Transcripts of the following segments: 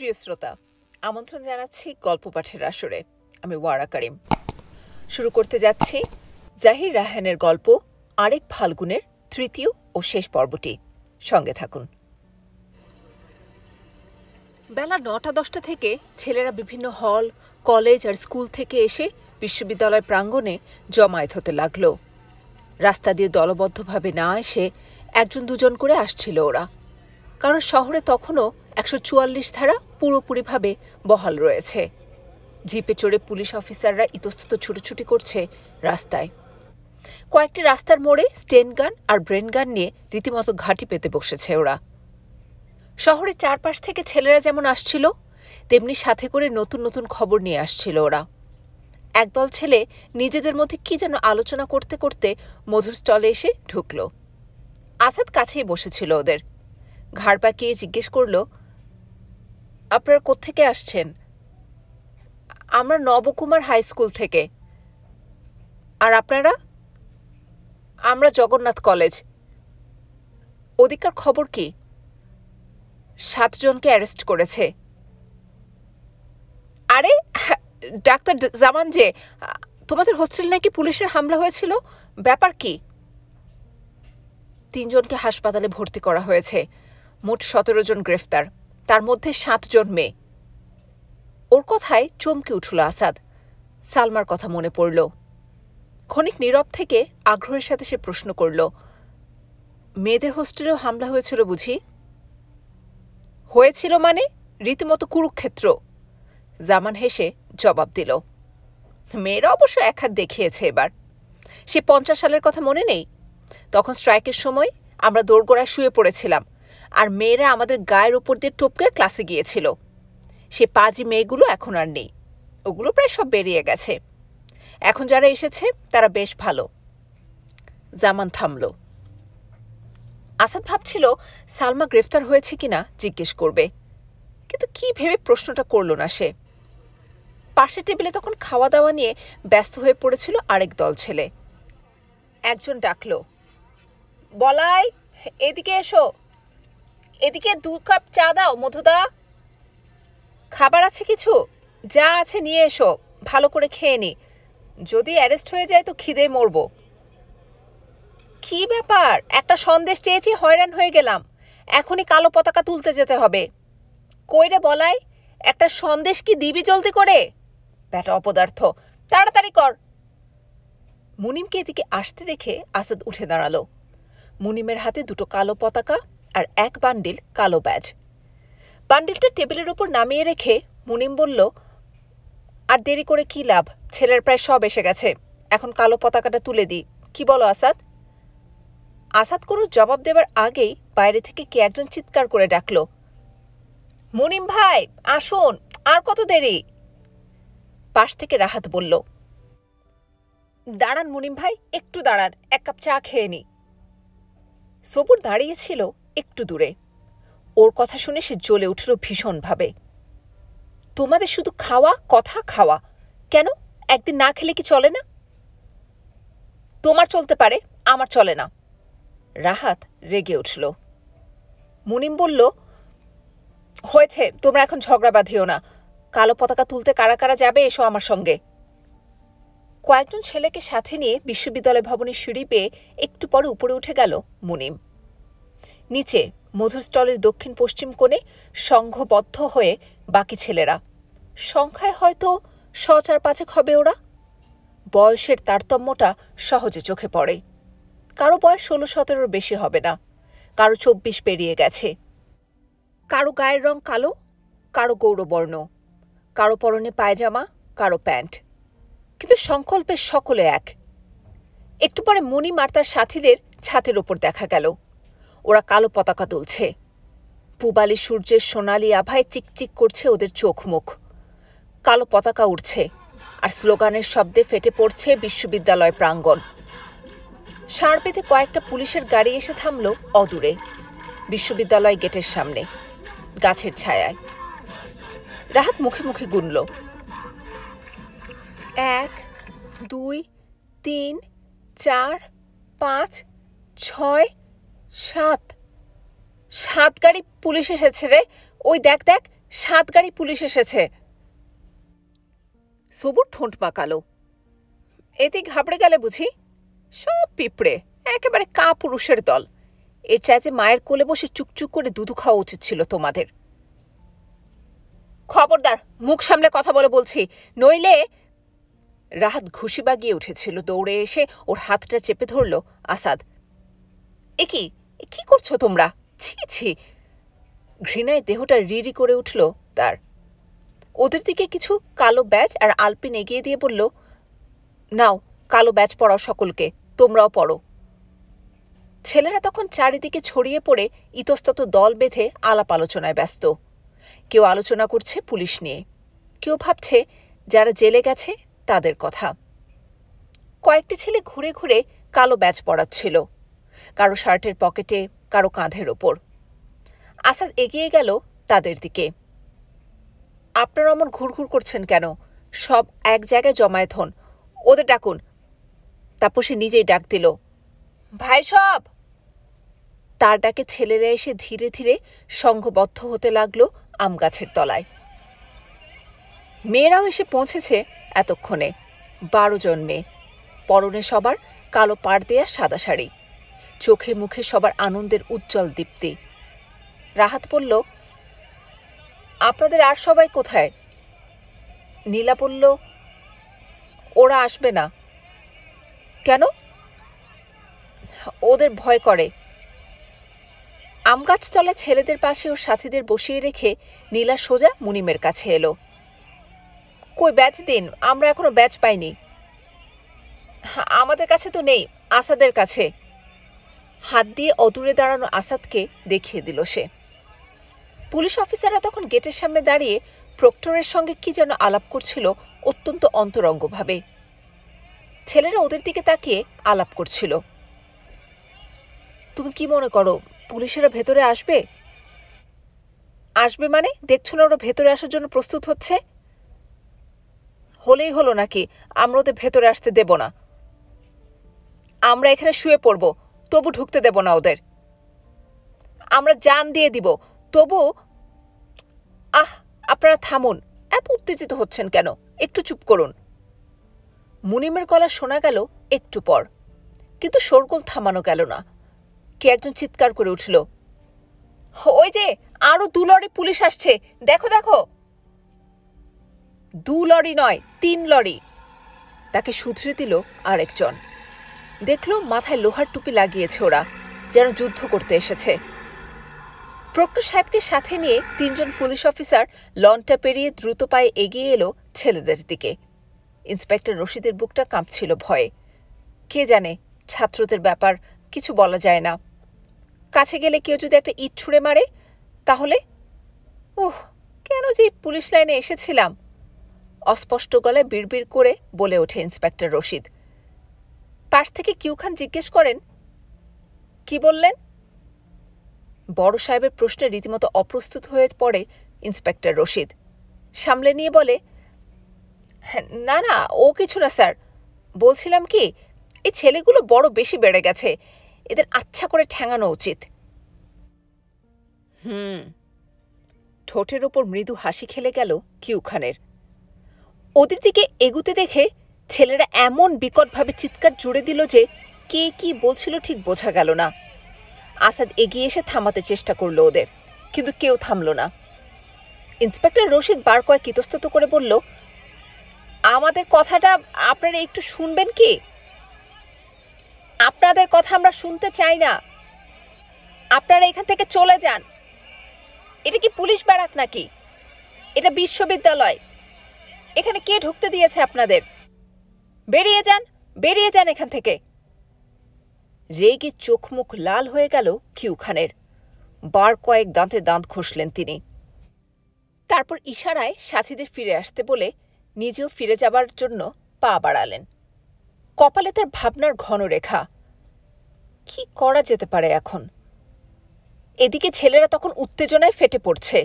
প্রিয় শ্রোতা আমন্ত্রণ জানাচ্ছি গল্প পাঠের আসরে আমি ওয়ারা করিম শুরু করতে যাচ্ছি জাহির রাহানের গল্প আরেক ফাল্গুনের তৃতীয় ও শেষ পর্বটি সঙ্গে থাকুন বেলা নটা দশটা থেকে ছেলেরা বিভিন্ন হল কলেজ আর স্কুল থেকে এসে বিশ্ববিদ্যালয় প্রাঙ্গণে জমায়েত হতে লাগল রাস্তা দিয়ে দলবদ্ধভাবে না এসে একজন দুজন করে আসছিল ওরা কারণ শহরে তখনও একশো চুয়াল্লিশ ধারা পুরোপুরিভাবে বহাল রয়েছে জিপে চড়ে পুলিশ অফিসাররা ইতস্তত ছুটোছুটি করছে রাস্তায় কয়েকটি রাস্তার মোড়ে স্টেন গান আর ব্রেন গান নিয়ে রীতিমতো ঘাঁটি পেতে বসেছে ওরা শহরের চারপাশ থেকে ছেলেরা যেমন আসছিল তেমনি সাথে করে নতুন নতুন খবর নিয়ে আসছিল ওরা একদল ছেলে নিজেদের মধ্যে কি যেন আলোচনা করতে করতে মধুর স্টলে এসে ঢুকল আসাদ কাছেই বসেছিল ওদের ঘাড় পাকিয়ে জিজ্ঞেস করল আপনারা কোত্থেকে আসছেন আমরা নবকুমার হাই স্কুল থেকে আর আপনারা আমরা জগন্নাথ কলেজ ওদিকার খবর কি সাতজনকে অ্যারেস্ট করেছে আরে ডাক্তার জামান যে তোমাদের হোস্টেল নাকি পুলিশের হামলা হয়েছিল ব্যাপার কি তিনজনকে হাসপাতালে ভর্তি করা হয়েছে মোট সতেরো জন গ্রেফতার তার মধ্যে সাতজন মেয়ে ওর কথায় চমকে উঠল আসাদ সালমার কথা মনে পড়ল ক্ষণিক নীরব থেকে আগ্রহের সাথে সে প্রশ্ন করল মেয়েদের হোস্টেলেও হামলা হয়েছিল বুঝি হয়েছিল মানে রীতিমতো কুরুক্ষেত্র জামান হেসে জবাব দিল মেয়েরা অবশ্য এক হাত দেখিয়েছে এবার সে পঞ্চাশ সালের কথা মনে নেই তখন স্ট্রাইকের সময় আমরা দোরগোড়ায় শুয়ে পড়েছিলাম আর মেয়েরা আমাদের গায়ের ওপর দিয়ে টোপকে ক্লাসে গিয়েছিল সে পাজি মেয়েগুলো এখন আর নেই ওগুলো প্রায় সব বেরিয়ে গেছে এখন যারা এসেছে তারা বেশ ভালো জামান থামল আসাদ ভাবছিল সালমা গ্রেফতার হয়েছে কিনা জিজ্ঞেস করবে কিন্তু কি ভেবে প্রশ্নটা করল না সে পাশের টেবিলে তখন খাওয়া দাওয়া নিয়ে ব্যস্ত হয়ে পড়েছিল আরেক দল ছেলে একজন ডাকল বলাই এদিকে এসো এদিকে দু কাপ চা দাও মধুদা খাবার আছে কিছু যা আছে নিয়ে এসো ভালো করে খেয়ে নি যদি অ্যারেস্ট হয়ে যায় তো খিদে মরব কি ব্যাপার একটা সন্দেশ চেয়েছি হয়রান হয়ে গেলাম এখনই কালো পতাকা তুলতে যেতে হবে কইরে বলাই একটা সন্দেশ কি দিবি জলদি করে ব্যাটা অপদার্থ তাড়াতাড়ি কর মুনিমকে এদিকে আসতে দেখে আসাদ উঠে দাঁড়ালো মুনিমের হাতে দুটো কালো পতাকা আর এক বান্ডিল কালো ব্যাজ বান্ডিলটা টেবিলের ওপর নামিয়ে রেখে মুনিম বলল আর দেরি করে কি লাভ ছেলের প্রায় সব এসে গেছে এখন কালো পতাকাটা তুলে দিই কি বলো আসাদ আসাদ কোনো জবাব দেবার আগেই বাইরে থেকে কে একজন চিৎকার করে ডাকল মুনিম ভাই আসুন আর কত দেরি পাশ থেকে রাহাত বলল দাঁড়ান মুনিম ভাই একটু দাঁড়ান এক কাপ চা খেয়ে নি সবুর দাঁড়িয়েছিল একটু দূরে ওর কথা শুনে সে জ্বলে উঠল ভীষণভাবে তোমাদের শুধু খাওয়া কথা খাওয়া কেন একদিন না খেলে কি চলে না তোমার চলতে পারে আমার চলে না রাহাত রেগে উঠল মুনিম বলল হয়েছে তোমরা এখন ঝগড়া বাঁধিও না কালো পতাকা তুলতে কারা কারা যাবে এসো আমার সঙ্গে কয়েকজন ছেলেকে সাথে নিয়ে বিশ্ববিদ্যালয় ভবনের সিঁড়ি পেয়ে একটু পরে উপরে উঠে গেল মুনিম নিচে মধুস্থলের দক্ষিণ পশ্চিম কোণে সংঘবদ্ধ হয়ে বাকি ছেলেরা সংখ্যায় হয়তো সচার চার হবে ওরা বয়সের তারতম্যটা সহজে চোখে পড়ে কারো বয়স ষোলো সতেরোর বেশি হবে না কারো চব্বিশ পেরিয়ে গেছে কারো গায়ের রং কালো কারো গৌরবর্ণ কারো পরনে পায়জামা কারো প্যান্ট কিন্তু সংকল্পের সকলে এক একটু পরে মণি মার্তার সাথীদের ছাতের ওপর দেখা গেল ওরা কালো পতাকা তুলছে পুবালি সূর্যের সোনালি আভায় চিকচিক করছে ওদের চোখ মুখ কালো পতাকা উঠছে আর স্লোগানের শব্দে ফেটে পড়ছে বিশ্ববিদ্যালয় প্রাঙ্গণ সার পেতে কয়েকটা পুলিশের গাড়ি এসে থামল অদূরে বিশ্ববিদ্যালয় গেটের সামনে গাছের ছায়ায় রাহাত মুখে মুখে গুনল এক দুই তিন চার পাঁচ ছয় সাত সাত গাড়ি পুলিশ এসেছে রে ওই দেখ দেখ সাত গাড়ি পুলিশ এসেছে সবুর ঠোঁট পাকালো এতে ঘাবড়ে গেলে বুঝি সব পিঁপড়ে একেবারে কা পুরুষের দল এর চাইতে মায়ের কোলে বসে চুকচুক করে দুধু খাওয়া উচিত ছিল তোমাদের খবরদার মুখ সামলে কথা বলে বলছি নইলে রাহাত ঘুষি বাগিয়ে উঠেছিল দৌড়ে এসে ওর হাতটা চেপে ধরল আসাদ এ কি কি করছো তোমরা ছি ছি ঘৃণায় দেহটা রিরি করে উঠল তার ওদের দিকে কিছু কালো ব্যাচ আর আলপিন এগিয়ে দিয়ে বলল নাও কালো ব্যাচ পড়াও সকলকে তোমরাও পড়ো ছেলেরা তখন চারিদিকে ছড়িয়ে পড়ে ইতস্তত দল বেঁধে আলাপ আলোচনায় ব্যস্ত কেউ আলোচনা করছে পুলিশ নিয়ে কেউ ভাবছে যারা জেলে গেছে তাদের কথা কয়েকটি ছেলে ঘুরে ঘুরে কালো ব্যাচ পড়াচ্ছিল কারো শার্টের পকেটে কারো কাঁধের ওপর আসাদ এগিয়ে গেল তাদের দিকে আপনারা অমন ঘুরঘুর করছেন কেন সব এক জায়গায় জমায়েত হন ওদের ডাকুন তারপর সে নিজেই ডাক দিল ভাই সব তার ডাকে ছেলেরা এসে ধীরে ধীরে সংঘবদ্ধ হতে লাগলো আম গাছের তলায় মেয়েরাও এসে পৌঁছেছে এতক্ষণে বারো জন মেয়ে পরনে সবার কালো পাড় দেয়া সাদা শাড়ি চোখে মুখে সবার আনন্দের উজ্জ্বল দীপ্তি রাহাত বলল আপনাদের আর সবাই কোথায় নীলা বলল ওরা আসবে না কেন ওদের ভয় করে আমগাছতলা ছেলেদের পাশে ওর সাথীদের বসিয়ে রেখে নীলা সোজা মুনিমের কাছে এলো কই ব্যাচ দিন আমরা এখনো ব্যাচ পাইনি আমাদের কাছে তো নেই আসাদের কাছে হাত দিয়ে অদূরে দাঁড়ানো আসাদকে দেখিয়ে দিল সে পুলিশ অফিসাররা তখন গেটের সামনে দাঁড়িয়ে প্রক্টরের সঙ্গে কি যেন আলাপ করছিল অত্যন্ত অন্তরঙ্গভাবে ছেলেরা ওদের দিকে তাকিয়ে আলাপ করছিল তুমি কি মনে করো পুলিশেরা ভেতরে আসবে আসবে মানে দেখছো না ওরা ভেতরে আসার জন্য প্রস্তুত হচ্ছে হলেই হলো নাকি আমরা ওদের ভেতরে আসতে দেব না আমরা এখানে শুয়ে পড়বো তবু ঢুকতে দেব না ওদের আমরা জান দিয়ে দিব তবু আহ আপনারা থামুন এত উত্তেজিত হচ্ছেন কেন একটু চুপ করুন মুনিমের গলা শোনা গেল একটু পর কিন্তু শোরগোল থামানো গেল না কে একজন চিৎকার করে উঠল ওই যে আরও দু লরি পুলিশ আসছে দেখো দেখো দু লরি নয় তিন লরি তাকে শুধরে দিল আরেকজন দেখল মাথায় লোহার টুপি লাগিয়েছে ওরা যেন যুদ্ধ করতে এসেছে প্রক্টর সাহেবকে সাথে নিয়ে তিনজন পুলিশ অফিসার লনটা পেরিয়ে দ্রুত পায়ে এগিয়ে এলো ছেলেদের দিকে ইন্সপেক্টর রশিদের বুকটা কাঁপছিল ভয়ে কে জানে ছাত্রদের ব্যাপার কিছু বলা যায় না কাছে গেলে কেউ যদি একটা ইট ছুঁড়ে মারে তাহলে ওহ কেন যে পুলিশ লাইনে এসেছিলাম অস্পষ্ট গলায় বিড়বিড় করে বলে ওঠে ইন্সপেক্টর রশিদ পাশ থেকে কিউ খান জিজ্ঞেস করেন কি বললেন বড় সাহেবের প্রশ্নে রীতিমতো অপ্রস্তুত হয়ে পড়ে ইন্সপেক্টর রশিদ সামলে নিয়ে বলে হ্যাঁ, না না ও কিছু না স্যার বলছিলাম কি এই ছেলেগুলো বড় বেশি বেড়ে গেছে এদের আচ্ছা করে ঠেঙানো উচিত হুম ঠোঁটের ওপর মৃদু হাসি খেলে গেল কিউ খানের ওদের দিকে এগুতে দেখে ছেলেরা এমন বিকটভাবে চিৎকার জুড়ে দিল যে কে কি বলছিল ঠিক বোঝা গেল না আসাদ এগিয়ে এসে থামাতে চেষ্টা করলো ওদের কিন্তু কেউ থামল না ইন্সপেক্টর রশিদ বার কয়েক ইতস্তত করে বলল আমাদের কথাটা আপনারা একটু শুনবেন কি আপনাদের কথা আমরা শুনতে চাই না আপনারা এখান থেকে চলে যান এটা কি পুলিশ ব্যারাক নাকি এটা বিশ্ববিদ্যালয় এখানে কে ঢুকতে দিয়েছে আপনাদের বেরিয়ে যান বেরিয়ে যান এখান থেকে রেগে চোখ মুখ লাল হয়ে গেল কিউ খানের বার কয়েক দাঁতে দাঁত ঘষলেন তিনি তারপর ইশারায় সাথীদের ফিরে আসতে বলে নিজেও ফিরে যাবার জন্য পা বাড়ালেন কপালে তার ভাবনার ঘন রেখা কি করা যেতে পারে এখন এদিকে ছেলেরা তখন উত্তেজনায় ফেটে পড়ছে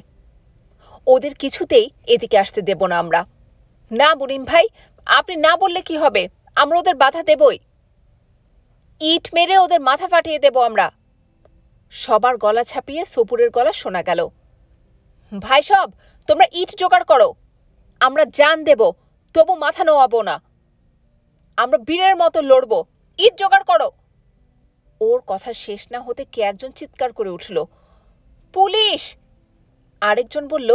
ওদের কিছুতেই এদিকে আসতে দেব না আমরা না মুনিম ভাই আপনি না বললে কি হবে আমরা ওদের বাধা দেবই ইট মেরে ওদের মাথা ফাটিয়ে দেব আমরা সবার গলা ছাপিয়ে সপুরের গলা শোনা গেল ভাই সব তোমরা ইট জোগাড় করো আমরা জান দেব তবু মাথা নোয়াবো না আমরা বীরের মতো লড়ব ইট জোগাড় করো ওর কথা শেষ না হতে কে একজন চিৎকার করে উঠল পুলিশ আরেকজন বলল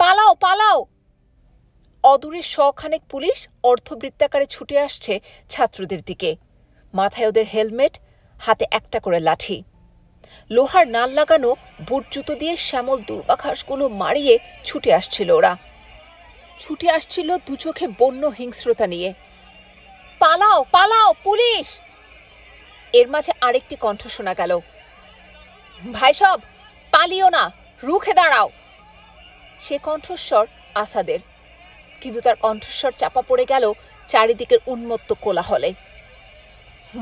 পালাও পালাও অদূরে শখানেক পুলিশ অর্ধবৃত্তাকারে ছুটে আসছে ছাত্রদের দিকে মাথায় ওদের হেলমেট হাতে একটা করে লাঠি লোহার নাল লাগানো বুট জুতো দিয়ে শ্যামল দুর্বাঘাসগুলো মারিয়ে ছুটে আসছিল ওরা ছুটে আসছিল দু চোখে বন্য হিংস্রতা নিয়ে পালাও পালাও পুলিশ এর মাঝে আরেকটি কণ্ঠ শোনা গেল ভাই সব পালিও না রুখে দাঁড়াও সে কণ্ঠস্বর আসাদের কিন্তু তার কণ্ঠস্বর চাপা পড়ে গেল চারিদিকের উন্মত্ত কোলাহলে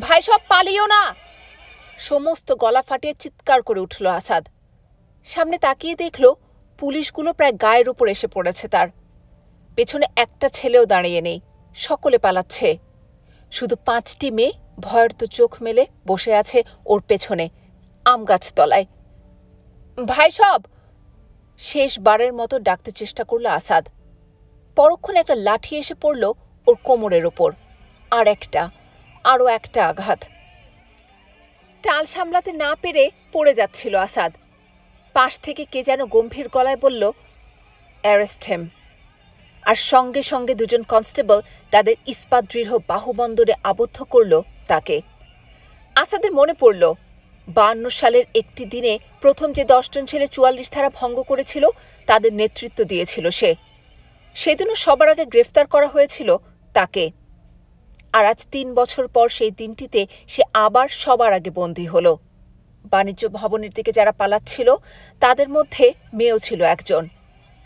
ভাই সব পালিও না সমস্ত গলা ফাটিয়ে চিৎকার করে উঠল আসাদ সামনে তাকিয়ে দেখল পুলিশগুলো প্রায় গায়ের উপর এসে পড়েছে তার পেছনে একটা ছেলেও দাঁড়িয়ে নেই সকলে পালাচ্ছে শুধু পাঁচটি মেয়ে ভয়ের তো চোখ মেলে বসে আছে ওর পেছনে আম তলায় ভাই সব শেষবারের মতো ডাকতে চেষ্টা করল আসাদ পরক্ষণে একটা লাঠি এসে পড়ল ওর কোমরের ওপর আর একটা আরও একটা আঘাত টাল সামলাতে না পেরে পড়ে যাচ্ছিল আসাদ পাশ থেকে কে যেন গম্ভীর গলায় বলল অ্যারেস্টেম আর সঙ্গে সঙ্গে দুজন কনস্টেবল তাদের ইস্পাত দৃঢ় বাহুবন্দরে আবদ্ধ করল তাকে আসাদের মনে পড়ল বান্ন সালের একটি দিনে প্রথম যে দশজন ছেলে চুয়াল্লিশ ধারা ভঙ্গ করেছিল তাদের নেতৃত্ব দিয়েছিল সে সেদিনও সবার আগে গ্রেফতার করা হয়েছিল তাকে আর আজ তিন বছর পর সেই দিনটিতে সে আবার সবার আগে বন্দী হল বাণিজ্য ভবনের দিকে যারা পালাচ্ছিল তাদের মধ্যে মেয়েও ছিল একজন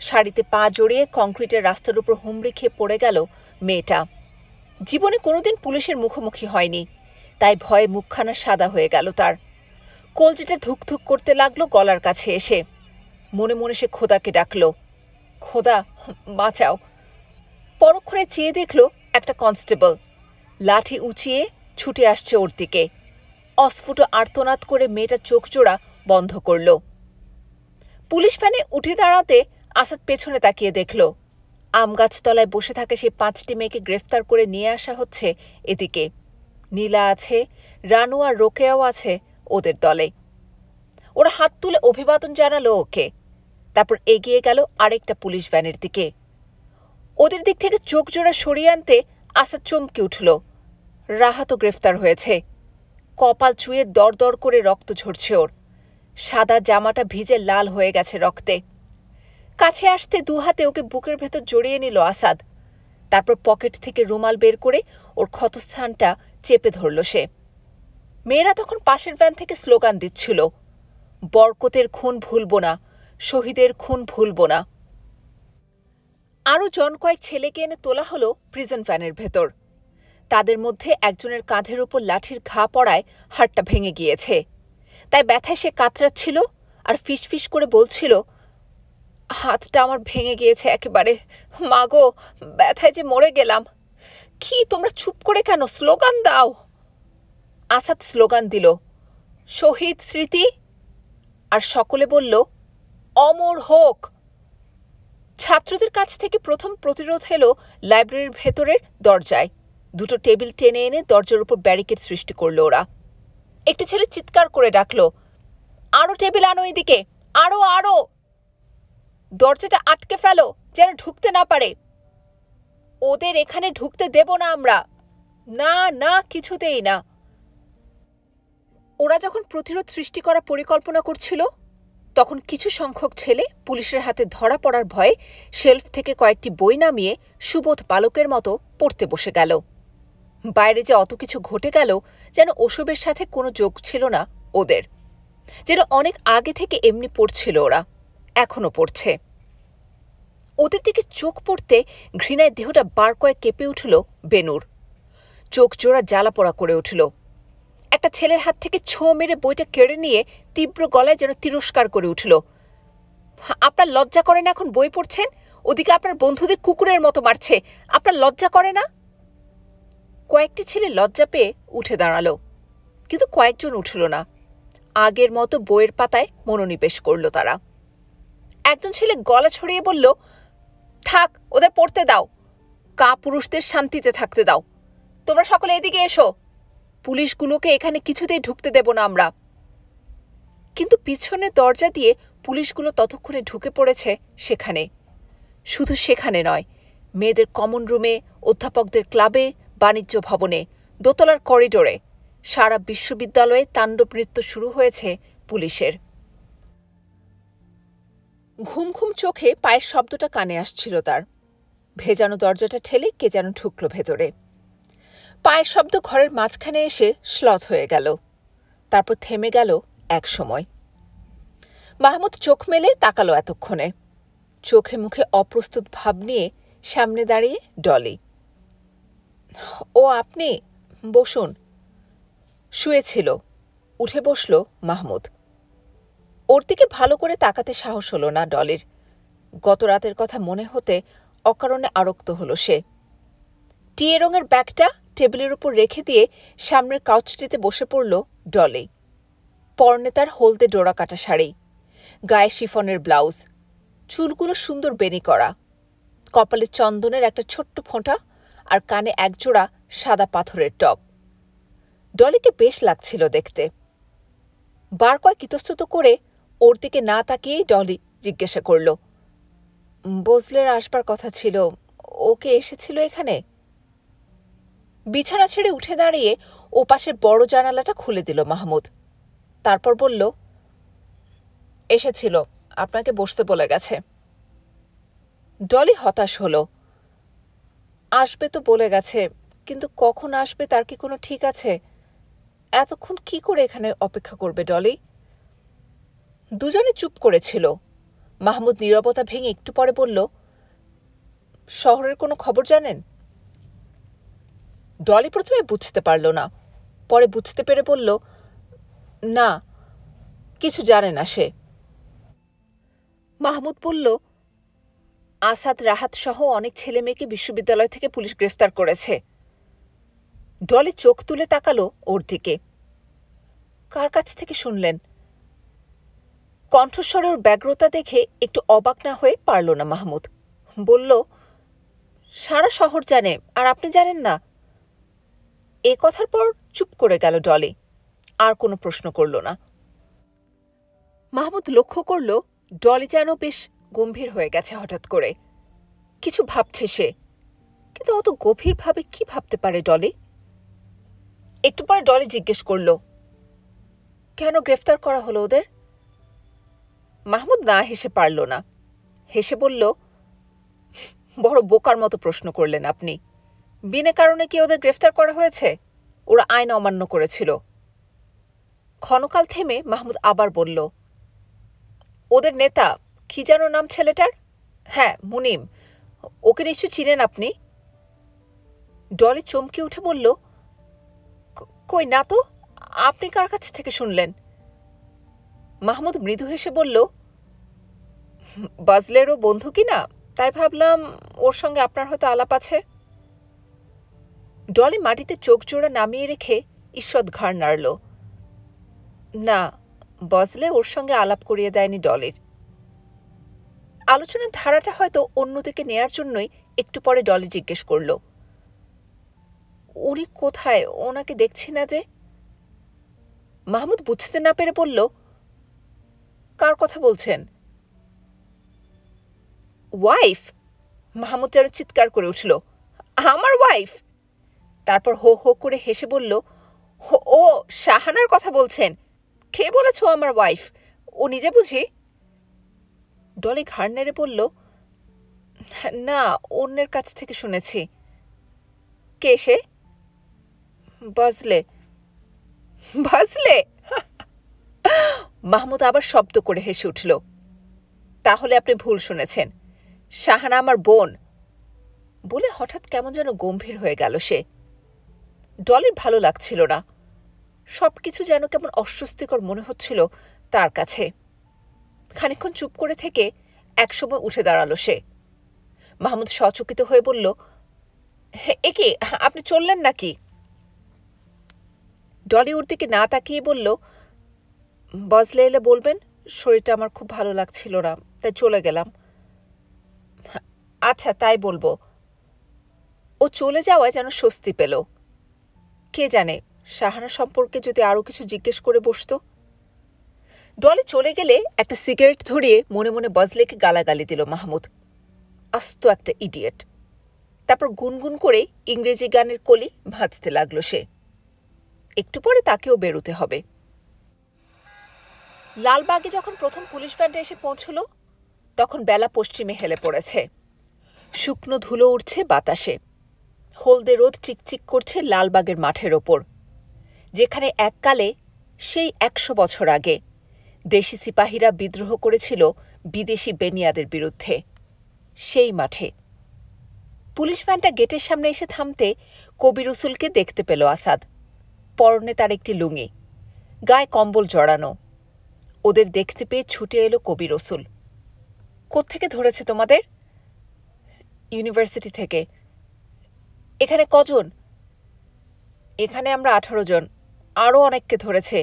শাড়িতে পা জড়িয়ে কংক্রিটের রাস্তার উপর হুমড়ি খেয়ে পড়ে গেল মেয়েটা জীবনে কোনোদিন পুলিশের মুখোমুখি হয়নি তাই ভয়ে মুখখানা সাদা হয়ে গেল তার কলজিটা ধুকধুক করতে লাগলো গলার কাছে এসে মনে মনে সে খোদাকে ডাকলো খোদা বাঁচাও পরক্ষণে চেয়ে দেখল একটা কনস্টেবল লাঠি উঁচিয়ে ছুটে আসছে ওর দিকে অস্ফুট আর্তনাদ করে মেয়েটা চোখজোড়া বন্ধ করল পুলিশ ফ্যানে উঠে দাঁড়াতে আসাদ পেছনে তাকিয়ে দেখল আম গাছতলায় বসে থাকে সেই পাঁচটি মেয়েকে গ্রেফতার করে নিয়ে আসা হচ্ছে এদিকে নীলা আছে রানু আর রোকেয়াও আছে ওদের দলে ওরা হাত তুলে অভিবাদন জানালো ওকে তারপর এগিয়ে গেল আরেকটা পুলিশ ভ্যানের দিকে ওদের দিক থেকে চোখ জোড়া সরিয়ে আনতে আসাদ চমকে উঠল রাহাতও গ্রেফতার হয়েছে কপাল চুয়ে দরদর করে রক্ত ঝরছে ওর সাদা জামাটা ভিজে লাল হয়ে গেছে রক্তে কাছে আসতে দুহাতে ওকে বুকের ভেতর জড়িয়ে নিল আসাদ তারপর পকেট থেকে রুমাল বের করে ওর ক্ষতস্থানটা চেপে ধরল সে মেয়েরা তখন পাশের ভ্যান থেকে স্লোগান দিচ্ছিল বরকতের খুন ভুলব না শহীদের খুন ভুলব না আরও জন কয়েক ছেলেকে এনে তোলা হলো প্রিজন ফ্যানের ভেতর তাদের মধ্যে একজনের কাঁধের উপর লাঠির ঘা পড়ায় হাটটা ভেঙে গিয়েছে তাই ব্যথায় সে কাতরাচ্ছিল আর ফিসফিস করে বলছিল হাতটা আমার ভেঙে গিয়েছে একেবারে মাগো ব্যথায় যে মরে গেলাম কি তোমরা চুপ করে কেন স্লোগান দাও আসাদ স্লোগান দিল শহীদ স্মৃতি আর সকলে বলল অমর হোক ছাত্রদের কাছ থেকে প্রথম প্রতিরোধ এলো লাইব্রেরির ভেতরের দরজায় দুটো টেবিল টেনে এনে দরজার উপর ব্যারিকেড সৃষ্টি করলো ওরা একটি ছেলে চিৎকার করে ডাকলো আরও টেবিল আনো এদিকে আরও আরও দরজাটা আটকে ফেলো যেন ঢুকতে না পারে ওদের এখানে ঢুকতে দেব না আমরা না না কিছুতেই না ওরা যখন প্রতিরোধ সৃষ্টি করা পরিকল্পনা করছিল তখন কিছু সংখ্যক ছেলে পুলিশের হাতে ধরা পড়ার ভয়ে শেলফ থেকে কয়েকটি বই নামিয়ে সুবোধ বালকের মতো পড়তে বসে গেল বাইরে যে অত কিছু ঘটে গেল যেন ওসবের সাথে কোনো যোগ ছিল না ওদের যেন অনেক আগে থেকে এমনি পড়ছিল ওরা এখনও পড়ছে ওদের দিকে চোখ পড়তে ঘৃণায় দেহটা বার কয়েক কেঁপে উঠল বেনুর চোখ জোড়া জ্বালা পড়া করে উঠল একটা ছেলের হাত থেকে ছো মেরে বইটা কেড়ে নিয়ে তীব্র গলায় যেন তিরস্কার করে উঠল আপনার লজ্জা করে না এখন বই পড়ছেন ওদিকে আপনার বন্ধুদের কুকুরের মতো মারছে আপনার লজ্জা করে না কয়েকটি ছেলে লজ্জা পেয়ে উঠে দাঁড়ালো কিন্তু কয়েকজন উঠল না আগের মতো বইয়ের পাতায় মনোনিবেশ করল তারা একজন ছেলে গলা ছড়িয়ে বলল থাক ওদের পড়তে দাও কা পুরুষদের শান্তিতে থাকতে দাও তোমরা সকলে এদিকে এসো পুলিশগুলোকে এখানে কিছুতেই ঢুকতে দেব না আমরা কিন্তু পিছনের দরজা দিয়ে পুলিশগুলো ততক্ষণে ঢুকে পড়েছে সেখানে শুধু সেখানে নয় মেয়েদের কমন রুমে অধ্যাপকদের ক্লাবে বাণিজ্য ভবনে দোতলার করিডোরে সারা বিশ্ববিদ্যালয়ে তাণ্ডব নৃত্য শুরু হয়েছে পুলিশের ঘুম ঘুম চোখে পায়ের শব্দটা কানে আসছিল তার ভেজানো দরজাটা ঠেলে কে যেন ঢুকলো ভেতরে পায়ের শব্দ ঘরের মাঝখানে এসে শ্লথ হয়ে গেল তারপর থেমে গেল এক সময় মাহমুদ চোখ মেলে তাকালো এতক্ষণে চোখে মুখে অপ্রস্তুত ভাব নিয়ে সামনে দাঁড়িয়ে ডলি ও আপনি বসুন শুয়েছিল উঠে বসল মাহমুদ ওর দিকে ভালো করে তাকাতে সাহস হলো না ডলির গত রাতের কথা মনে হতে অকারণে আরক্ত হলো সে টিয়ে রঙের ব্যাগটা টেবিলের উপর রেখে দিয়ে সামনের কাউচটিতে বসে পড়ল ডলে পর্নে তার হলদে ডোরা কাটা শাড়ি গায়ে শিফনের ব্লাউজ চুলগুলো সুন্দর বেনি করা কপালে চন্দনের একটা ছোট্ট ফোঁটা আর কানে একজোড়া সাদা পাথরের টপ ডলিকে বেশ লাগছিল দেখতে বার কয়েক ইতস্তত করে ওর দিকে না তাকিয়েই ডলি জিজ্ঞাসা করল বজলের আসবার কথা ছিল ওকে এসেছিল এখানে বিছানা ছেড়ে উঠে দাঁড়িয়ে পাশের বড় জানালাটা খুলে দিল মাহমুদ তারপর বলল এসেছিল আপনাকে বসতে বলে গেছে ডলি হতাশ হলো আসবে তো বলে গেছে কিন্তু কখন আসবে তার কি কোনো ঠিক আছে এতক্ষণ কি করে এখানে অপেক্ষা করবে ডলি দুজনে চুপ করেছিল মাহমুদ নিরবতা ভেঙে একটু পরে বলল শহরের কোনো খবর জানেন ডলি প্রথমে বুঝতে পারল না পরে বুঝতে পেরে বলল না কিছু জানে না সে মাহমুদ বলল আসাদ রাহাত সহ অনেক ছেলে মেয়েকে বিশ্ববিদ্যালয় থেকে পুলিশ গ্রেফতার করেছে ডলি চোখ তুলে তাকালো ওর দিকে কার কাছ থেকে শুনলেন কণ্ঠস্বরের ব্যগ্রতা দেখে একটু অবাক না হয়ে পারল না মাহমুদ বলল সারা শহর জানে আর আপনি জানেন না এ কথার পর চুপ করে গেল ডলি আর কোনো প্রশ্ন করল না মাহমুদ লক্ষ্য করল ডলি যেন বেশ গম্ভীর হয়ে গেছে হঠাৎ করে কিছু ভাবছে সে কিন্তু অত গভীরভাবে কি ভাবতে পারে ডলি একটু পরে ডলি জিজ্ঞেস করল কেন গ্রেফতার করা হলো ওদের মাহমুদ না হেসে পারল না হেসে বলল বড় বোকার মতো প্রশ্ন করলেন আপনি বিনে কারণে কি ওদের গ্রেফতার করা হয়েছে ওরা আইন অমান্য করেছিল ক্ষণকাল থেমে মাহমুদ আবার বলল ওদের নেতা কি যেন নাম ছেলেটার হ্যাঁ মুনিম ওকে নিশ্চয় চিনেন আপনি ডলি চমকে উঠে বলল কই না তো আপনি কার কাছ থেকে শুনলেন মাহমুদ মৃদু হেসে বলল বাজলেরও বন্ধু কি না তাই ভাবলাম ওর সঙ্গে আপনার হয়তো আলাপ আছে ডলি মাটিতে চোখ জোড়া নামিয়ে রেখে ঈষৎ ঘাড় নাড়ল না বজলে ওর সঙ্গে আলাপ করিয়ে দেয়নি ডলির আলোচনার ধারাটা হয়তো অন্যদিকে নেয়ার জন্যই একটু পরে ডলি জিজ্ঞেস করল উনি কোথায় ওনাকে দেখছি না যে মাহমুদ বুঝতে না পেরে বলল কার কথা বলছেন ওয়াইফ মাহমুদ যেন চিৎকার করে উঠল আমার ওয়াইফ তারপর হো হো করে হেসে বলল ও শাহানার কথা বলছেন কে বলেছ আমার ওয়াইফ ও নিজে বুঝি ডলি ঘাড় নেড়ে বলল না অন্যের কাছ থেকে শুনেছি কে সে বাজলে বাজলে মাহমুদ আবার শব্দ করে হেসে উঠল তাহলে আপনি ভুল শুনেছেন শাহানা আমার বোন বলে হঠাৎ কেমন যেন গম্ভীর হয়ে গেল সে ডলির ভালো লাগছিল না সব কিছু যেন কেমন অস্বস্তিকর মনে হচ্ছিল তার কাছে খানিক্ষণ চুপ করে থেকে একসময় উঠে দাঁড়ালো সে মাহমুদ সচকিত হয়ে বলল এ কি আপনি চললেন নাকি ডলি ওর দিকে না তাকিয়ে বলল বজলে এলে বলবেন শরীরটা আমার খুব ভালো লাগছিল না তাই চলে গেলাম আচ্ছা তাই বলবো ও চলে যাওয়ায় যেন স্বস্তি পেল কে জানে শাহানা সম্পর্কে যদি আরও কিছু জিজ্ঞেস করে বসত ডলে চলে গেলে একটা সিগারেট ধরিয়ে মনে মনে বজলেকে গালাগালি দিল মাহমুদ আস্ত একটা ইডিয়েট তারপর গুনগুন করে ইংরেজি গানের কলি ভাজতে লাগলো সে একটু পরে তাকেও বেরোতে হবে লালবাগে যখন প্রথম পুলিশ ব্যান্ডে এসে পৌঁছল তখন বেলা পশ্চিমে হেলে পড়েছে শুকনো ধুলো উঠছে বাতাসে হলদে রোদ চিকচিক করছে লালবাগের মাঠের ওপর যেখানে এককালে সেই একশো বছর আগে দেশি সিপাহীরা বিদ্রোহ করেছিল বিদেশি বেনিয়াদের বিরুদ্ধে সেই মাঠে পুলিশ ভ্যানটা গেটের সামনে এসে থামতে কবির দেখতে পেল আসাদ পরনে তার একটি লুঙি গায়ে কম্বল জড়ানো ওদের দেখতে পেয়ে ছুটে এলো কবির রসুল কোত্থেকে ধরেছে তোমাদের ইউনিভার্সিটি থেকে এখানে কজন এখানে আমরা আঠারো জন আরও অনেককে ধরেছে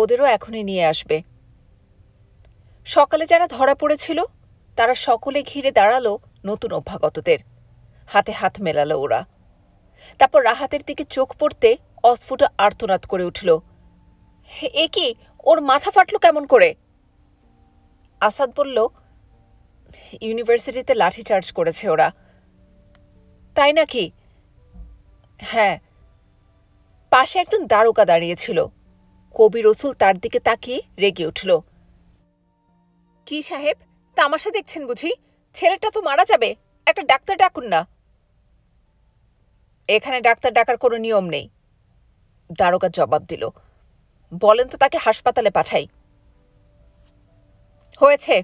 ওদেরও এখনই নিয়ে আসবে সকালে যারা ধরা পড়েছিল তারা সকলে ঘিরে দাঁড়ালো নতুন অভ্যাগতদের হাতে হাত মেলালো ওরা তারপর রাহাতের দিকে চোখ পড়তে অস্ফুট আর্তনাদ করে উঠল এ কি ওর মাথা ফাটল কেমন করে আসাদ বলল ইউনিভার্সিটিতে লাঠিচার্জ করেছে ওরা তাই নাকি হ্যাঁ পাশে একজন দারোগা দাঁড়িয়েছিল কবি রসুল তার দিকে তাকিয়ে রেগে উঠল কি সাহেব তামাশা দেখছেন বুঝি ছেলেটা তো মারা যাবে একটা ডাক্তার ডাকুন না এখানে ডাক্তার ডাকার কোনো নিয়ম নেই দ্বারকা জবাব দিল বলেন তো তাকে হাসপাতালে পাঠাই হয়েছে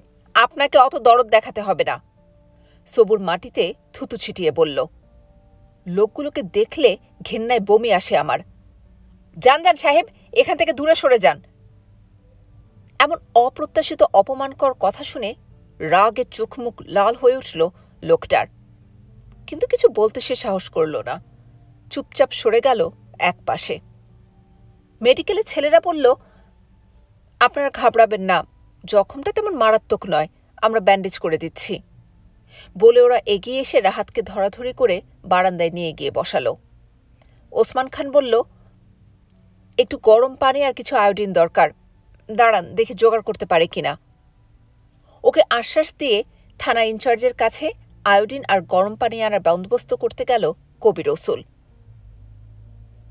আপনাকে অত দরদ দেখাতে হবে না সবুর মাটিতে থুতু ছিটিয়ে বলল লোকগুলোকে দেখলে ঘেন্নায় বমি আসে আমার যান যান সাহেব এখান থেকে দূরে সরে যান এমন অপ্রত্যাশিত অপমানকর কথা শুনে রাগে চোখ মুখ লাল হয়ে উঠল লোকটার কিন্তু কিছু বলতে সে সাহস করল না চুপচাপ সরে গেল এক পাশে মেডিকেলে ছেলেরা বলল আপনারা ঘাবড়াবেন না জখমটা তেমন মারাত্মক নয় আমরা ব্যান্ডেজ করে দিচ্ছি বলে ওরা এগিয়ে এসে রাহাতকে ধরাধরি করে বারান্দায় নিয়ে গিয়ে বসালো ওসমান খান বলল একটু গরম পানি আর কিছু আয়োডিন দরকার দাঁড়ান দেখে জোগাড় করতে পারে কি না ওকে আশ্বাস দিয়ে থানা ইনচার্জের কাছে আয়োডিন আর গরম পানি আনার বন্দোবস্ত করতে গেল কবি রসুল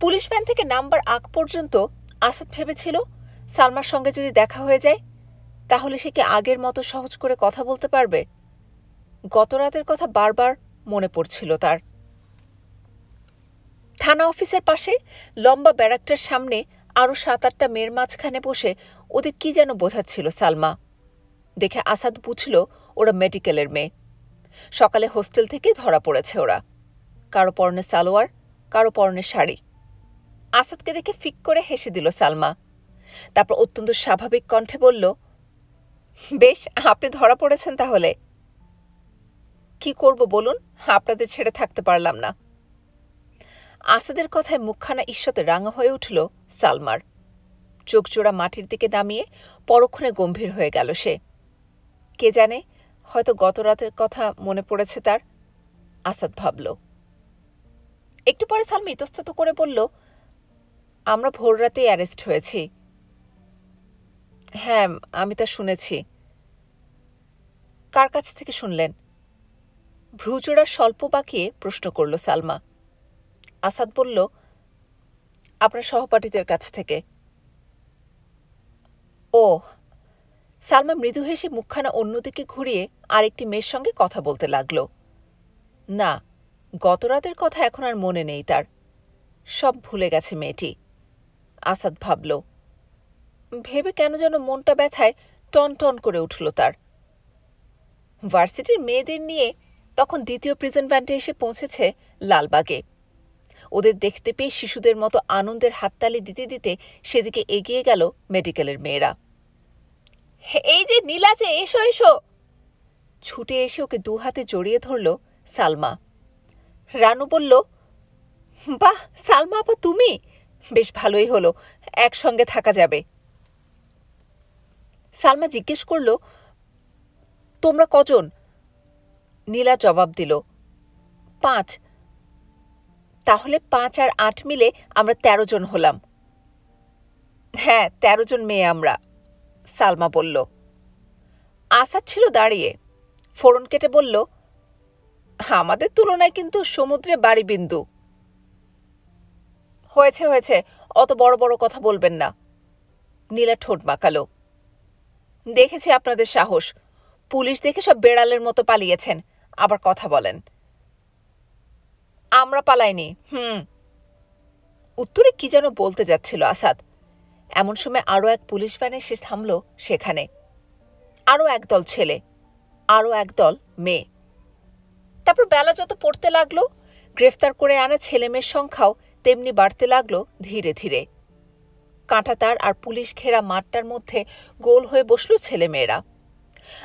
পুলিশ ভ্যান থেকে নাম্বার আগ পর্যন্ত আসাদ ভেবেছিল সালমার সঙ্গে যদি দেখা হয়ে যায় তাহলে সে কি আগের মতো সহজ করে কথা বলতে পারবে গতরাতের কথা বারবার মনে পড়ছিল তার থানা অফিসের পাশে লম্বা ব্যারাকটার সামনে আরও সাত আটটা মেয়ের মাঝখানে বসে ওদের কি যেন বোঝাচ্ছিল সালমা দেখে আসাদ বুঝল ওরা মেডিকেলের মেয়ে সকালে হোস্টেল থেকে ধরা পড়েছে ওরা কারো পরনে সালোয়ার কারো পরনে শাড়ি আসাদকে দেখে ফিক করে হেসে দিল সালমা তারপর অত্যন্ত স্বাভাবিক কণ্ঠে বলল বেশ আপনি ধরা পড়েছেন তাহলে কি করব বলুন আপনাদের ছেড়ে থাকতে পারলাম না আসাদের কথায় মুখখানা ঈশ্বতে রাঙা হয়ে উঠল সালমার চোখজোড়া মাটির দিকে নামিয়ে পরক্ষণে গম্ভীর হয়ে গেল সে কে জানে হয়তো গত রাতের কথা মনে পড়েছে তার আসাদ ভাবল একটু পরে সালমা ইতস্তত করে বলল আমরা ভোর রাতে অ্যারেস্ট হয়েছি হ্যাঁ আমি তা শুনেছি কার কাছ থেকে শুনলেন ভ্রুজোড়া স্বল্প পাকিয়ে প্রশ্ন করল সালমা আসাদ বলল আপনার সহপাঠীদের কাছ থেকে ও সালমা মৃদু হেসে মুখখানা অন্যদিকে ঘুরিয়ে আরেকটি মেয়ের সঙ্গে কথা বলতে লাগল না গতরাতের কথা এখন আর মনে নেই তার সব ভুলে গেছে মেয়েটি আসাদ ভাবল ভেবে কেন যেন মনটা ব্যথায় টন টন করে উঠল তার ভার্সিটির মেয়েদের নিয়ে তখন দ্বিতীয় প্রিজন ব্যান্ডে এসে পৌঁছেছে লালবাগে ওদের দেখতে পেয়ে শিশুদের মতো আনন্দের হাততালি দিতে দিতে সেদিকে এগিয়ে গেল মেডিকেলের মেয়েরা এই যে নীলাচে এসো এসো ছুটে এসে ওকে দু হাতে জড়িয়ে ধরল সালমা রানু বলল বাহ সালমা আপা তুমি বেশ ভালোই হলো একসঙ্গে থাকা যাবে সালমা জিজ্ঞেস করল তোমরা কজন নীলা জবাব দিল পাঁচ তাহলে পাঁচ আর আট মিলে আমরা তেরো জন হলাম হ্যাঁ তেরো জন মেয়ে আমরা সালমা বলল আসাদ ছিল দাঁড়িয়ে ফোড়ন কেটে বলল আমাদের তুলনায় কিন্তু সমুদ্রে বাড়ি বিন্দু হয়েছে হয়েছে অত বড় বড় কথা বলবেন না নীলা ঠোঁট মাকালো দেখেছি আপনাদের সাহস পুলিশ দেখে সব বেড়ালের মতো পালিয়েছেন আবার কথা বলেন আমরা পালাইনি হুম উত্তরে কি যেন বলতে যাচ্ছিল আসাদ এমন সময় আরও এক পুলিশ ভ্যানে সে থামল সেখানে আরও একদল ছেলে আরও একদল মেয়ে তারপর বেলা যত পড়তে লাগলো গ্রেফতার করে আনা ছেলেমেয়ের সংখ্যাও তেমনি বাড়তে লাগলো ধীরে ধীরে কাঁটাতার আর পুলিশ ঘেরা মাঠটার মধ্যে গোল হয়ে বসল ছেলেমেয়েরা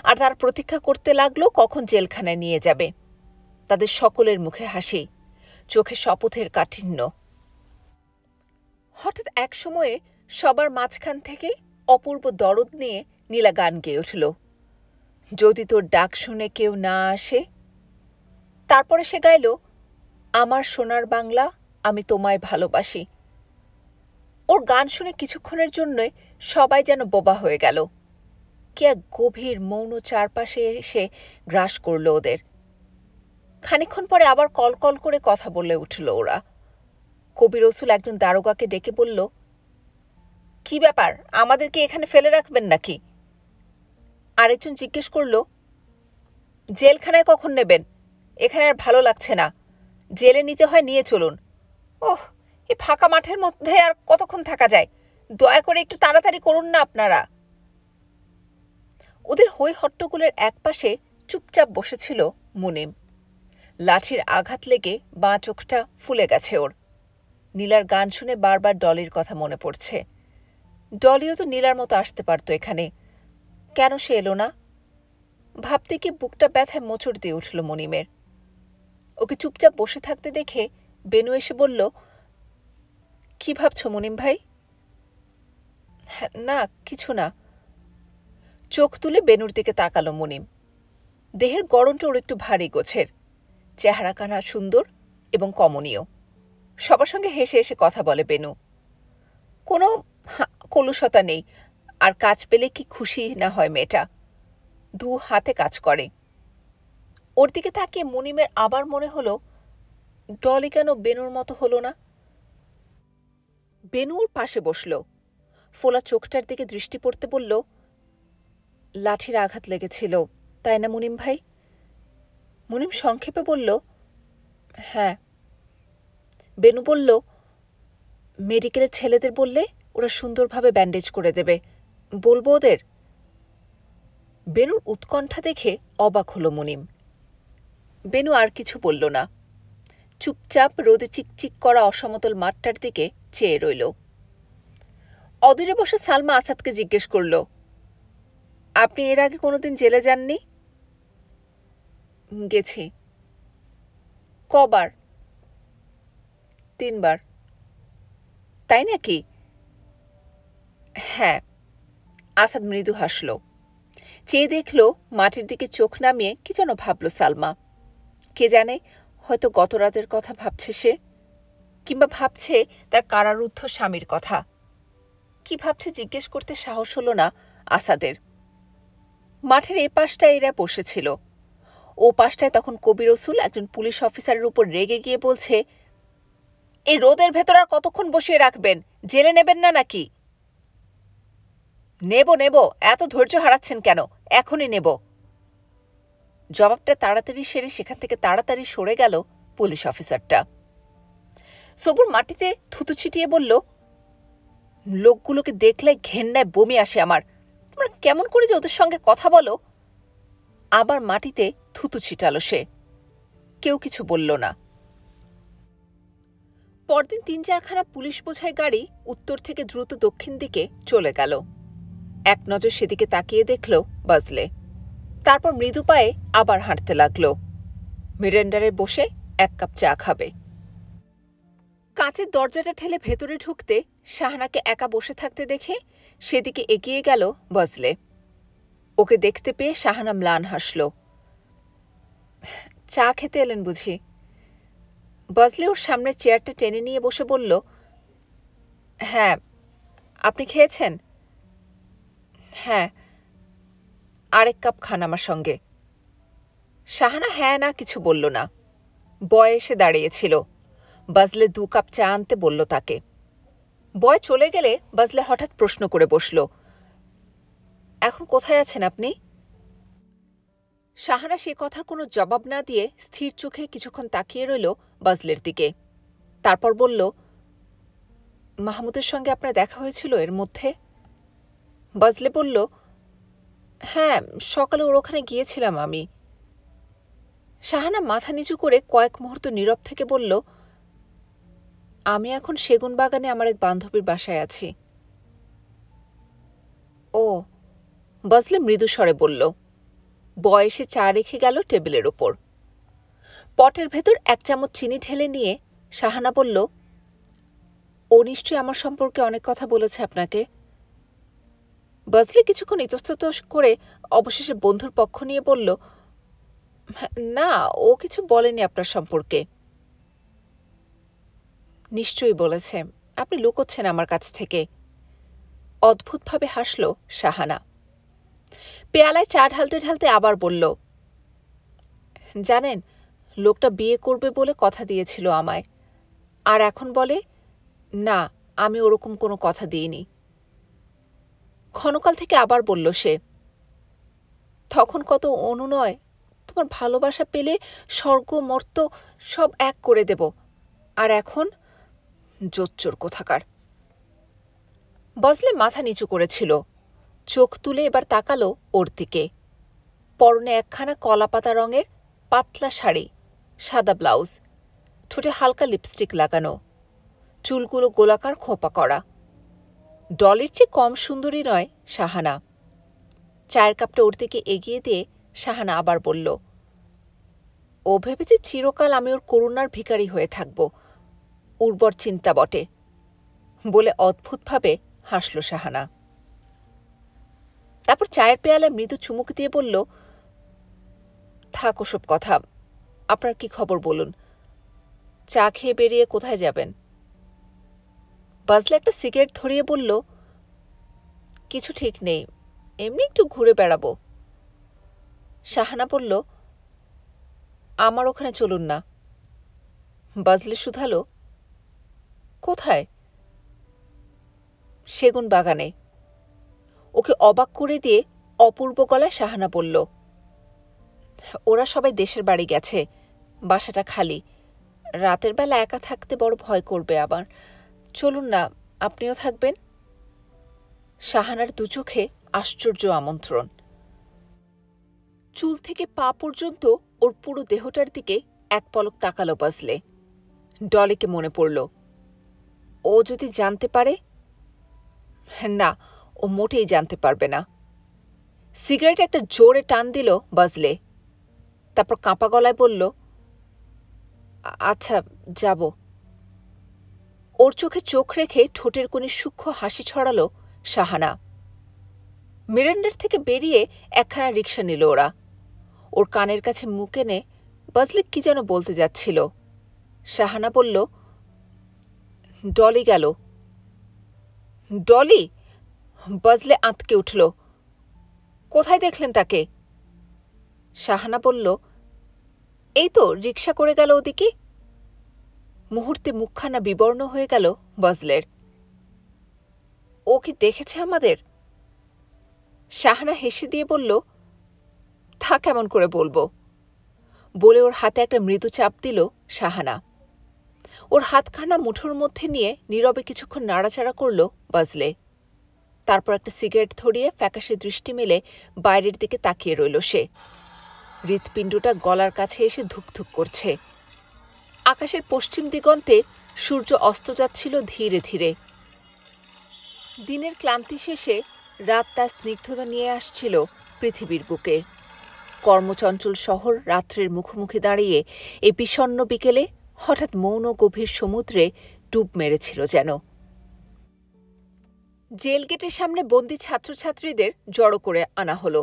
আর তার প্রতীক্ষা করতে লাগলো কখন জেলখানায় নিয়ে যাবে তাদের সকলের মুখে হাসি চোখে শপথের কাঠিন্য হঠাৎ এক সময়ে সবার মাঝখান থেকে অপূর্ব দরদ নিয়ে নীলা গান গেয়ে উঠল যদি তোর ডাক শুনে কেউ না আসে তারপরে সে গাইল আমার সোনার বাংলা আমি তোমায় ভালোবাসি ওর গান শুনে কিছুক্ষণের জন্যই সবাই যেন বোবা হয়ে গেল কি এক গভীর মৌন চারপাশে এসে গ্রাস করল ওদের খানিক্ষণ পরে আবার কল কল করে কথা বলে উঠল ওরা কবি রসুল একজন দারোগাকে ডেকে বলল কি ব্যাপার আমাদেরকে এখানে ফেলে রাখবেন নাকি আরেকজন জিজ্ঞেস করল জেলখানায় কখন নেবেন এখানে আর ভালো লাগছে না জেলে নিতে হয় নিয়ে চলুন ওহ এই ফাঁকা মাঠের মধ্যে আর কতক্ষণ থাকা যায় দয়া করে একটু তাড়াতাড়ি করুন না আপনারা ওদের হই হট্টগোলের একপাশে চুপচাপ বসেছিল মুনিম লাঠির আঘাত লেগে বাঁ চোখটা ফুলে গেছে ওর নীলার গান শুনে বারবার ডলির কথা মনে পড়ছে ডলিও তো নীলার মতো আসতে পারত এখানে কেন সে এলো না ভাবতে গিয়ে বুকটা ব্যথায় মোচড় দিয়ে উঠল মনিমের ওকে চুপচাপ বসে থাকতে দেখে বেনু এসে বলল কি ভাবছ মনিম ভাই হ্যাঁ, না কিছু না চোখ তুলে বেনুর দিকে তাকালো মুনিম দেহের গরমটা ওর একটু ভারী গোছের চেহারা কানা সুন্দর এবং কমনীয় সবার সঙ্গে হেসে এসে কথা বলে বেনু কোনো কলুষতা নেই আর কাজ পেলে কি খুশি না হয় মেয়েটা দু হাতে কাজ করে ওর দিকে তাকিয়ে মুনিমের আবার মনে হলো ডলি কেন বেনুর মতো হলো না বেনুর পাশে বসল ফোলা চোখটার দিকে দৃষ্টি পড়তে বলল লাঠির আঘাত লেগেছিল তাই না মুনিম ভাই মুনিম সংক্ষেপে বলল হ্যাঁ বেনু বলল মেডিকেলের ছেলেদের বললে ওরা সুন্দরভাবে ব্যান্ডেজ করে দেবে বলবো ওদের বেনুর উৎকণ্ঠা দেখে অবাক হলো মুনিম বেনু আর কিছু বলল না চুপচাপ রোদে চিকচিক করা অসমতল মাঠটার দিকে চেয়ে রইল অদূরে বসে সালমা আসাদকে জিজ্ঞেস করল আপনি এর আগে কোনোদিন জেলে যাননি গেছি কবার তিনবার তাই নাকি হ্যাঁ আসাদ মৃদু হাসল চেয়ে দেখল মাটির দিকে চোখ নামিয়ে কি যেন ভাবল সালমা কে জানে হয়তো গত রাতের কথা ভাবছে সে কিংবা ভাবছে তার কারারুদ্ধ স্বামীর কথা কি ভাবছে জিজ্ঞেস করতে সাহস হলো না আসাদের মাঠের এ পাশটায় এরা বসেছিল ও পাশটায় তখন কবি রসুল একজন পুলিশ অফিসারের উপর রেগে গিয়ে বলছে এই রোদের ভেতর আর কতক্ষণ বসিয়ে রাখবেন জেলে নেবেন না নাকি নেব নেব এত ধৈর্য হারাচ্ছেন কেন এখনই নেব জবাবটা তাড়াতাড়ি সেরে সেখান থেকে তাড়াতাড়ি সরে গেল পুলিশ অফিসারটা সবুর মাটিতে থুতু ছিটিয়ে বলল লোকগুলোকে দেখলে ঘেন্নায় বমি আসে আমার তোমরা কেমন করে যে ওদের সঙ্গে কথা বলো আবার মাটিতে থুতু ছিটাল সে কেউ কিছু বলল না পরদিন তিন চারখানা পুলিশ বোঝাই গাড়ি উত্তর থেকে দ্রুত দক্ষিণ দিকে চলে গেল এক নজর সেদিকে তাকিয়ে দেখল বাজলে তারপর মৃদু পায়ে আবার হাঁটতে লাগল মিরেন্ডারে বসে এক কাপ চা খাবে কাঁচের দরজাটা ঠেলে ভেতরে ঢুকতে শাহানাকে একা বসে থাকতে দেখে সেদিকে এগিয়ে গেল বজলে ওকে দেখতে পেয়ে শাহানা ম্লান হাসল চা খেতে এলেন বুঝি বজলে ওর সামনে চেয়ারটা টেনে নিয়ে বসে বলল হ্যাঁ আপনি খেয়েছেন হ্যাঁ আরেক কাপ খান আমার সঙ্গে শাহানা হ্যাঁ না কিছু বলল না বয়সে দাঁড়িয়েছিল বাজলে দু কাপ চা আনতে বলল তাকে বয় চলে গেলে বাজলে হঠাৎ প্রশ্ন করে বসল এখন কোথায় আছেন আপনি সাহানা সে কথার কোনো জবাব না দিয়ে স্থির চোখে কিছুক্ষণ তাকিয়ে রইল বাজলের দিকে তারপর বলল মাহমুদের সঙ্গে আপনার দেখা হয়েছিল এর মধ্যে বাজলে বলল হ্যাঁ সকালে ওর ওখানে গিয়েছিলাম আমি শাহানা মাথা নিচু করে কয়েক মুহূর্ত নীরব থেকে বলল আমি এখন সেগুন বাগানে আমার এক বান্ধবীর বাসায় আছি ও বজলে মৃদুস্বরে বলল বয়সে চা রেখে গেল টেবিলের ওপর পটের ভেতর এক চামচ চিনি ঢেলে নিয়ে সাহানা বলল ও নিশ্চয়ই আমার সম্পর্কে অনেক কথা বলেছে আপনাকে বজলে কিছুক্ষণ ইতস্তত করে অবশেষে বন্ধুর পক্ষ নিয়ে বলল না ও কিছু বলেনি আপনার সম্পর্কে নিশ্চয়ই বলেছে আপনি লুকোচ্ছেন আমার কাছ থেকে অদ্ভুতভাবে হাসল সাহানা পেয়ালায় চা ঢালতে ঢালতে আবার বলল জানেন লোকটা বিয়ে করবে বলে কথা দিয়েছিল আমায় আর এখন বলে না আমি ওরকম কোনো কথা দিইনি ক্ষণকাল থেকে আবার বলল সে তখন কত অনুনয় তোমার ভালোবাসা পেলে স্বর্গ মর্ত সব এক করে দেব আর এখন জোচ্চোর কোথাকার বজলে মাথা নিচু করেছিল চোখ তুলে এবার তাকালো ওর দিকে পরনে একখানা কলাপাতা রঙের পাতলা শাড়ি সাদা ব্লাউজ ঠোঁটে হালকা লিপস্টিক লাগানো চুলগুলো গোলাকার খোপা করা ডলের চেয়ে কম সুন্দরী নয় সাহানা চায়ের কাপটা ওর দিকে এগিয়ে দিয়ে সাহানা আবার বলল ও ভেবেছে চিরকাল আমি ওর করুণার ভিকারি হয়ে থাকবো উর্বর চিন্তা বটে বলে অদ্ভুতভাবে হাসল সাহানা তারপর চায়ের পেয়ালা মৃদু চুমুক দিয়ে বলল থাক ওসব কথা আপনার কি খবর বলুন চা খেয়ে বেরিয়ে কোথায় যাবেন বাজলে একটা সিগারেট ধরিয়ে বলল কিছু ঠিক নেই এমনি একটু ঘুরে বেড়াবো শাহানা বলল আমার ওখানে চলুন না বাজলে শুধালো কোথায় সেগুন বাগানে ওকে অবাক করে দিয়ে অপূর্ব গলায় সাহানা বলল ওরা সবাই দেশের বাড়ি গেছে বাসাটা খালি রাতের বেলা একা থাকতে বড় ভয় করবে আবার চলুন না আপনিও থাকবেন সাহানার দু চোখে আশ্চর্য আমন্ত্রণ চুল থেকে পা পর্যন্ত ওর পুরো দেহটার দিকে এক পলক তাকালো বাজলে ডলেকে মনে পড়ল ও যদি জানতে পারে না ও মোটেই জানতে পারবে না সিগারেট একটা জোরে টান দিল বাজলে তারপর কাঁপা গলায় বলল আচ্ছা যাব ওর চোখে চোখ রেখে ঠোঁটের কোণে সূক্ষ্ম হাসি ছড়ালো সাহানা মিরান্ডার থেকে বেরিয়ে একখানা রিক্সা নিল ওরা ওর কানের কাছে মুখ এনে বাজলে কি যেন বলতে যাচ্ছিল সাহানা বলল ডলি গেল ডলি বজলে আঁতকে উঠল কোথায় দেখলেন তাকে শাহানা বলল এই তো রিক্সা করে গেল ওদিকে মুহূর্তে মুখখানা বিবর্ণ হয়ে গেল বজলের ও কি দেখেছে আমাদের শাহানা হেসে দিয়ে বলল তা কেমন করে বলবো বলে ওর হাতে একটা মৃদু চাপ দিল শাহানা ওর হাতখানা মুঠোর মধ্যে নিয়ে নীরবে কিছুক্ষণ নাড়াচাড়া করল বাজলে তারপর একটা সিগারেট ধরিয়ে ফ্যাকাশে দৃষ্টি মেলে বাইরের দিকে তাকিয়ে রইল সে হৃৎপিণ্ডটা গলার কাছে এসে ধুকধুক করছে আকাশের পশ্চিম দিগন্তে সূর্য অস্ত যাচ্ছিল ধীরে ধীরে দিনের ক্লান্তি শেষে রাত তার স্নিগ্ধতা নিয়ে আসছিল পৃথিবীর বুকে কর্মচঞ্চল শহর রাত্রের মুখোমুখি দাঁড়িয়ে এই বিষণ্ন বিকেলে হঠাৎ মৌন গভীর সমুদ্রে ডুব মেরেছিল যেন জেল গেটের সামনে বন্দি ছাত্রছাত্রীদের জড়ো করে আনা হলো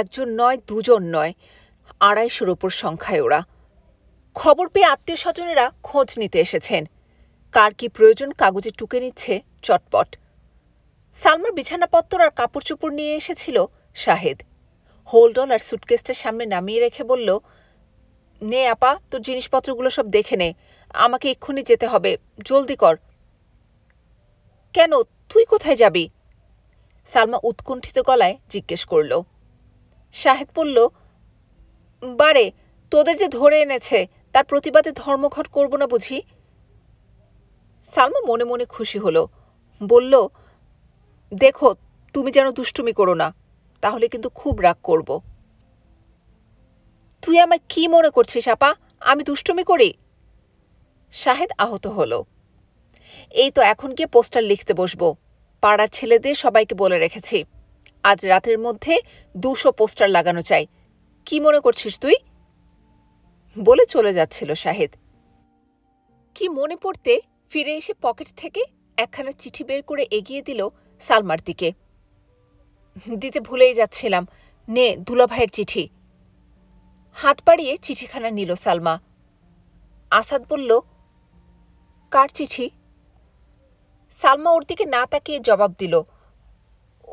একজন নয় দুজন নয় আড়াইশোর ওপর সংখ্যায় ওরা খবর পেয়ে আত্মীয় স্বজনেরা খোঁজ নিতে এসেছেন কার কি প্রয়োজন কাগজে টুকে নিচ্ছে চটপট সালমার বিছানাপত্তর আর কাপড় চোপড় নিয়ে এসেছিল শাহেদ হোল্ডল আর সুটকেসটা সামনে নামিয়ে রেখে বলল নে আপা তোর জিনিসপত্রগুলো সব দেখে নে আমাকে এক্ষুনি যেতে হবে জলদি কর কেন তুই কোথায় যাবি সালমা উৎকণ্ঠিত গলায় জিজ্ঞেস করল শাহেদ বলল বারে তোদের যে ধরে এনেছে তার প্রতিবাদে ধর্মঘট করব না বুঝি সালমা মনে মনে খুশি হল বলল দেখো তুমি যেন দুষ্টুমি করো না তাহলে কিন্তু খুব রাগ করবো তুই আমায় কি মনে করছিস আপা আমি দুষ্টুমি করি শাহেদ আহত হলো এই তো এখন গিয়ে পোস্টার লিখতে বসবো পাড়ার ছেলেদের সবাইকে বলে রেখেছি আজ রাতের মধ্যে দুশো পোস্টার লাগানো চাই কি মনে করছিস তুই বলে চলে যাচ্ছিল শাহেদ কি মনে পড়তে ফিরে এসে পকেট থেকে একখানা চিঠি বের করে এগিয়ে দিল সালমার দিকে দিতে ভুলেই যাচ্ছিলাম নে দুলাভাইয়ের চিঠি হাত বাড়িয়ে চিঠিখানা নিল সালমা আসাদ বলল কার চিঠি সালমা ওর দিকে না তাকিয়ে জবাব দিল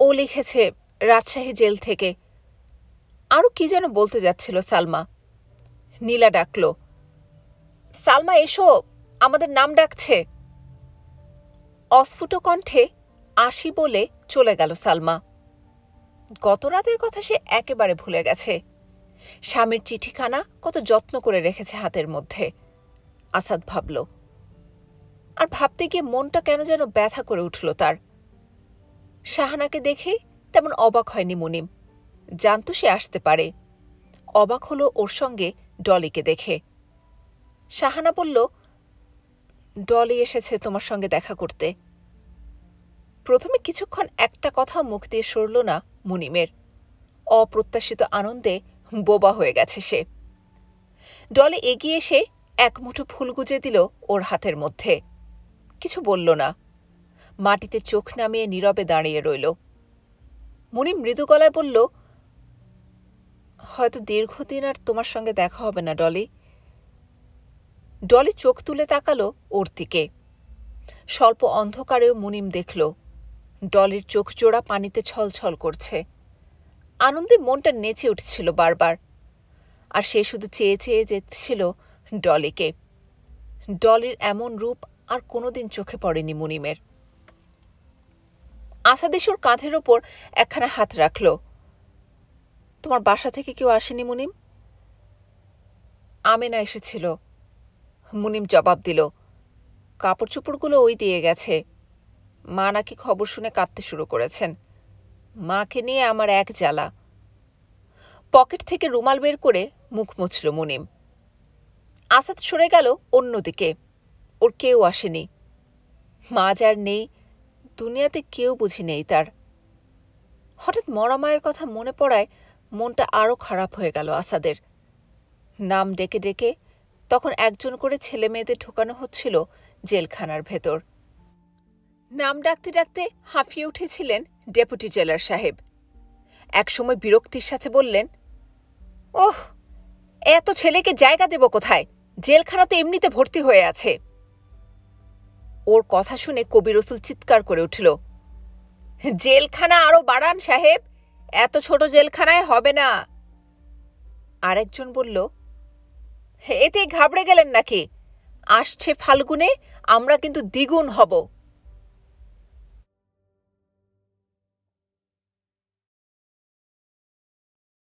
ও লিখেছে রাজশাহী জেল থেকে আরও কি যেন বলতে যাচ্ছিল সালমা নীলা ডাকল সালমা এসো আমাদের নাম ডাকছে অস্ফুট কণ্ঠে আসি বলে চলে গেল সালমা গত রাতের কথা সে একেবারে ভুলে গেছে স্বামীর চিঠিখানা কত যত্ন করে রেখেছে হাতের মধ্যে আসাদ ভাবল আর ভাবতে গিয়ে মনটা কেন যেন ব্যথা করে উঠল তার শাহানাকে দেখে তেমন অবাক হয়নি মুনিম জানতো সে আসতে পারে অবাক হলো ওর সঙ্গে ডলিকে দেখে শাহানা বলল ডলি এসেছে তোমার সঙ্গে দেখা করতে প্রথমে কিছুক্ষণ একটা কথা মুখ দিয়ে সরল না মুনিমের অপ্রত্যাশিত আনন্দে বোবা হয়ে গেছে সে ডলে এগিয়ে এসে এক মুঠো ফুল গুজে দিল ওর হাতের মধ্যে কিছু বলল না মাটিতে চোখ নামিয়ে নীরবে দাঁড়িয়ে রইল মুনি মৃদু গলায় বলল হয়তো দীর্ঘদিন আর তোমার সঙ্গে দেখা হবে না ডলি ডলি চোখ তুলে তাকালো ওর দিকে স্বল্প অন্ধকারেও মুনিম দেখল ডলির চোখ জোড়া পানিতে ছলছল করছে আনন্দে মনটা নেচে উঠছিল বারবার আর সে শুধু চেয়ে চেয়ে যেতেছিল ডলিকে ডলির এমন রূপ আর কোনোদিন চোখে পড়েনি মুনিমের আসাদেশুর কাঁধের ওপর একখানা হাত রাখল তোমার বাসা থেকে কেউ আসেনি মুনিম আমেনা এসেছিল মুনিম জবাব দিল কাপড় চোপড়গুলো ওই দিয়ে গেছে মা নাকি খবর শুনে কাঁদতে শুরু করেছেন মাকে নিয়ে আমার এক জ্বালা পকেট থেকে রুমাল বের করে মুখ মুছল মুনিম আসাদ সরে গেল অন্যদিকে ওর কেউ আসেনি মা যার নেই দুনিয়াতে কেউ বুঝি নেই তার হঠাৎ মরা মায়ের কথা মনে পড়ায় মনটা আরও খারাপ হয়ে গেল আসাদের নাম ডেকে ডেকে তখন একজন করে ছেলে মেয়েদের ঢোকানো হচ্ছিল জেলখানার ভেতর নাম ডাকতে ডাকতে হাঁফিয়ে উঠেছিলেন ডেপুটি জেলার সাহেব একসময় বিরক্তির সাথে বললেন ওহ এত ছেলেকে জায়গা দেব কোথায় জেলখানা তো এমনিতে ভর্তি হয়ে আছে ওর কথা শুনে কবি রসুল চিৎকার করে উঠল জেলখানা আরও বাড়ান সাহেব এত ছোট জেলখানায় হবে না আরেকজন বলল এতে ঘাবড়ে গেলেন নাকি আসছে ফাল্গুনে আমরা কিন্তু দ্বিগুণ হব